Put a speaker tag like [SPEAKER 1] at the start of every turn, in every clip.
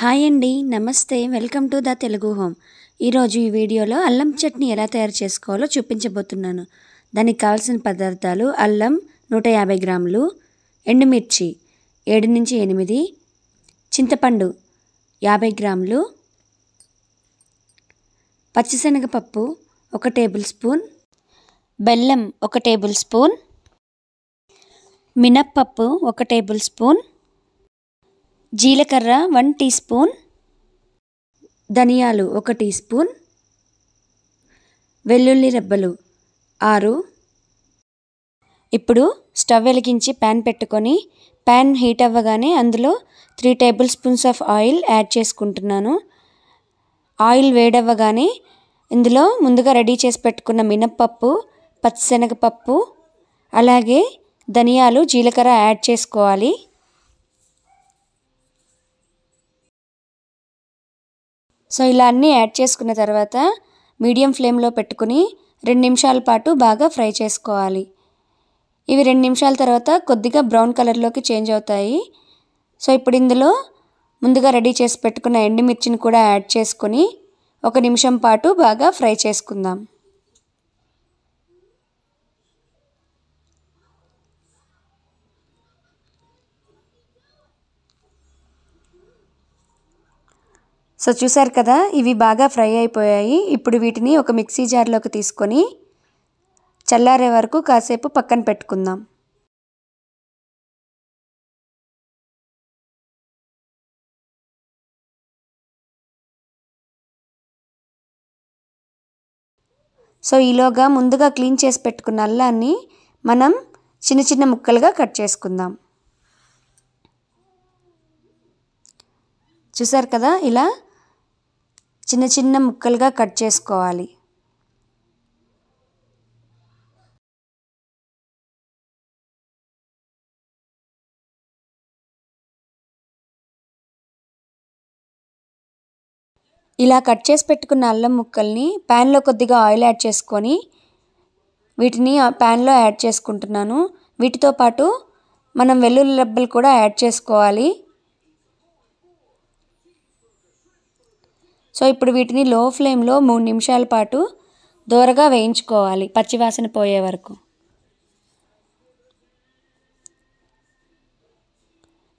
[SPEAKER 1] hi అండి నమస్తే welcome to the Telugu home ఈరోజు ఈ వీడియోలో అల్లం చట్నీ ఎలా తయారు చేసుకోవాలో చూపించబోతున్నాను దానికి కావాల్సిన పదార్థాలు అల్లం నూట యాభై గ్రాములు ఎండుమిర్చి ఏడు నుంచి ఎనిమిది చింతపండు యాభై గ్రాములు పచ్చిశనగపప్పు ఒక టేబుల్ స్పూన్ బెల్లం ఒక టేబుల్ స్పూన్ మినప్పప్పు ఒక టేబుల్ స్పూన్ జీలకర్ర వన్ టీ స్పూన్ ధనియాలు ఒక టీ స్పూన్ వెల్లుల్లి రెబ్బలు ఆరు ఇప్పుడు స్టవ్ వెలిగించి ప్యాన్ పెట్టుకొని ప్యాన్ హీట్ అవ్వగానే అందులో three table spoons of oil add చేసుకుంటున్నాను ఆయిల్ వేడవ్వగానే ఇందులో ముందుగా రెడీ చేసి పెట్టుకున్న మినప్పప్పు పచ్చిశనగపప్పు అలాగే ధనియాలు జీలకర్ర యాడ్ చేసుకోవాలి సో ఇలా అన్నీ యాడ్ చేసుకున్న తర్వాత మీడియం ఫ్లేమ్లో పెట్టుకుని రెండు నిమిషాల పాటు బాగా ఫ్రై చేసుకోవాలి ఇవి రెండు నిమిషాల తర్వాత కొద్దిగా బ్రౌన్ కలర్లోకి చేంజ్ అవుతాయి సో ఇప్పుడు ఇందులో ముందుగా రెడీ చేసి పెట్టుకున్న ఎండుమిర్చిని కూడా యాడ్ చేసుకుని ఒక నిమిషం పాటు బాగా ఫ్రై చేసుకుందాం సో చూసారు కదా ఇవి బాగా ఫ్రై అయిపోయాయి ఇప్పుడు వీటిని ఒక మిక్సీ జార్లోకి తీసుకొని
[SPEAKER 2] చల్లారే వరకు కాసేపు పక్కన పెట్టుకుందాం సో ఈలోగా ముందుగా క్లీన్ చేసి
[SPEAKER 1] పెట్టుకున్న అల్లాన్ని మనం చిన్న చిన్న ముక్కలుగా కట్ చేసుకుందాం చూసారు కదా ఇలా
[SPEAKER 2] చిన్న చిన్న ముక్కలుగా కట్ చేసుకోవాలి ఇలా కట్ చేసి పెట్టుకున్న అల్లం ముక్కల్ని ప్యాన్లో కొద్దిగా ఆయిల్ యాడ్ చేసుకొని
[SPEAKER 1] వీటిని ప్యాన్లో యాడ్ చేసుకుంటున్నాను వీటితో పాటు మనం వెల్లుల్లి రెబ్బలు కూడా యాడ్ చేసుకోవాలి సో ఇప్పుడు వీటిని లో ఫ్లేమ్లో మూడు నిమిషాల పాటు దూరగా వేయించుకోవాలి పచ్చివాసన పోయే వరకు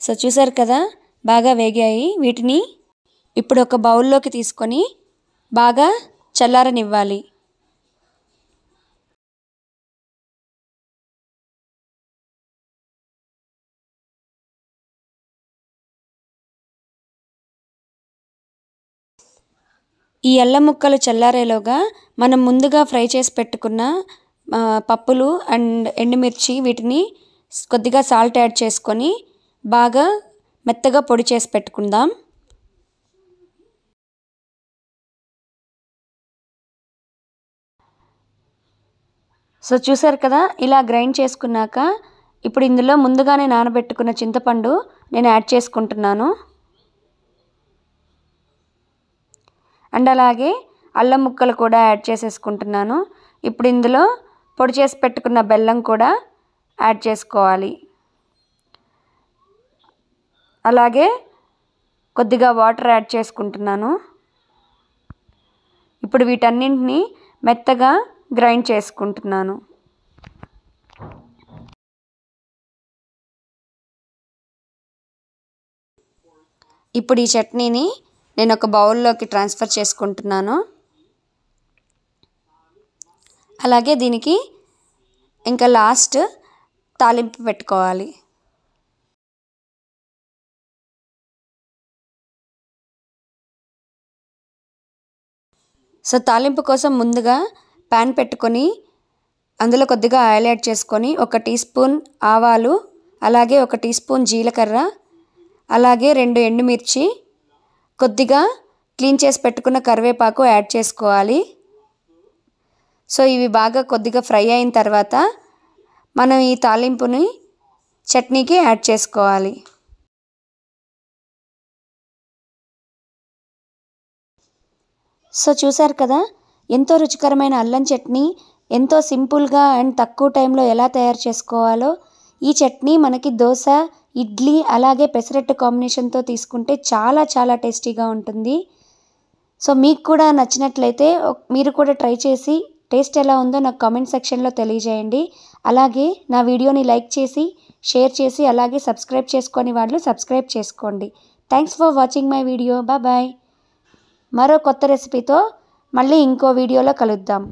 [SPEAKER 1] సో చూసారు కదా బాగా వేగాయి వీటిని ఇప్పుడు ఒక బౌల్లోకి తీసుకొని
[SPEAKER 2] బాగా చల్లారనివ్వాలి ఈ అల్లం ముక్కలు చల్లారేలోగా మనం ముందుగా ఫ్రై చేసి పెట్టుకున్న
[SPEAKER 1] పప్పులు అండ్ ఎండుమిర్చి వీటిని కొద్దిగా సాల్ట్ యాడ్ చేసుకొని
[SPEAKER 2] బాగా మెత్తగా పొడి చేసి పెట్టుకుందాం సో
[SPEAKER 1] చూసారు కదా ఇలా గ్రైండ్ చేసుకున్నాక ఇప్పుడు ఇందులో ముందుగానే నానబెట్టుకున్న చింతపండు నేను యాడ్ చేసుకుంటున్నాను అండ్ అలాగే అల్లం ముక్కలు కూడా యాడ్ చేసేసుకుంటున్నాను ఇప్పుడు ఇందులో పొడి చేసి పెట్టుకున్న బెల్లం కూడా యాడ్ చేసుకోవాలి అలాగే కొద్దిగా వాటర్ యాడ్ చేసుకుంటున్నాను ఇప్పుడు వీటన్నింటినీ మెత్తగా గ్రైండ్ చేసుకుంటున్నాను
[SPEAKER 2] ఇప్పుడు ఈ చట్నీని నేను ఒక బౌల్లోకి ట్రాన్స్ఫర్
[SPEAKER 1] చేసుకుంటున్నాను అలాగే దీనికి
[SPEAKER 2] ఇంకా లాస్ట్ తాలింపు పెట్టుకోవాలి సో తాలింపు కోసం ముందుగా ప్యాన్ పెట్టుకొని అందులో
[SPEAKER 1] కొద్దిగా ఆయిల్ యాడ్ చేసుకొని ఒక టీ స్పూన్ ఆవాలు అలాగే ఒక టీ స్పూన్ జీలకర్ర అలాగే రెండు ఎండుమిర్చి కొద్దిగా క్లీన్ చేసి పెట్టుకున్న కరివేపాకు యాడ్ చేసుకోవాలి సో ఇవి బాగా కొద్దిగా ఫ్రై అయిన
[SPEAKER 2] తర్వాత మనం ఈ తాలింపుని చట్నీకి యాడ్ చేసుకోవాలి సో చూసారు కదా ఎంతో రుచికరమైన అల్లం చట్నీ ఎంతో సింపుల్గా
[SPEAKER 1] అండ్ తక్కువ టైంలో ఎలా తయారు చేసుకోవాలో ఈ చట్నీ మనకి దోశ ఇడ్లీ అలాగే పెసరట్టు కాంబినేషన్తో తీసుకుంటే చాలా చాలా టేస్టీగా ఉంటుంది సో మీకు కూడా నచ్చినట్లయితే మీరు కూడా ట్రై చేసి టేస్ట్ ఎలా ఉందో నాకు కామెంట్ సెక్షన్లో తెలియజేయండి అలాగే నా వీడియోని లైక్ చేసి షేర్ చేసి అలాగే సబ్స్క్రైబ్ చేసుకొని వాళ్ళు సబ్స్క్రైబ్ చేసుకోండి thanks for watching my video bye మరో కొత్త
[SPEAKER 2] రెసిపీతో మళ్ళీ ఇంకో వీడియోలో కలుద్దాం